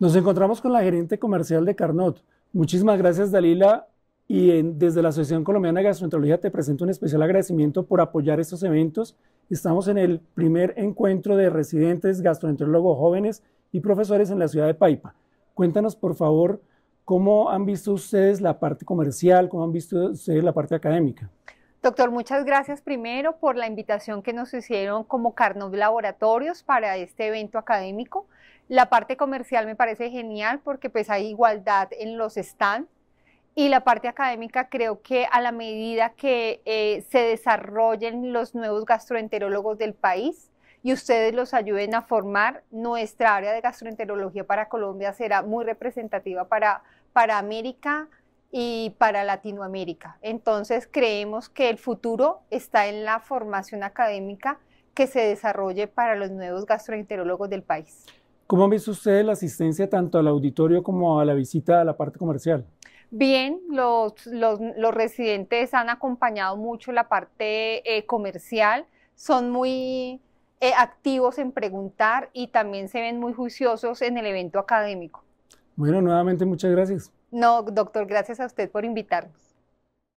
Nos encontramos con la gerente comercial de Carnot. Muchísimas gracias, Dalila. Y desde la Asociación Colombiana de Gastroenterología te presento un especial agradecimiento por apoyar estos eventos. Estamos en el primer encuentro de residentes, gastroenterólogos jóvenes y profesores en la ciudad de Paipa. Cuéntanos, por favor, cómo han visto ustedes la parte comercial, cómo han visto ustedes la parte académica. Doctor, muchas gracias primero por la invitación que nos hicieron como Carnot Laboratorios para este evento académico. La parte comercial me parece genial porque pues hay igualdad en los stands y la parte académica creo que a la medida que eh, se desarrollen los nuevos gastroenterólogos del país y ustedes los ayuden a formar, nuestra área de gastroenterología para Colombia será muy representativa para, para América, y para Latinoamérica. Entonces creemos que el futuro está en la formación académica que se desarrolle para los nuevos gastroenterólogos del país. ¿Cómo han visto la asistencia tanto al auditorio como a la visita a la parte comercial? Bien, los, residentes han acompañado mucho la parte eh, comercial, son muy eh, activos en preguntar y también se ven muy juiciosos en el evento académico. Bueno, nuevamente muchas gracias. No, doctor, gracias a usted por invitarnos.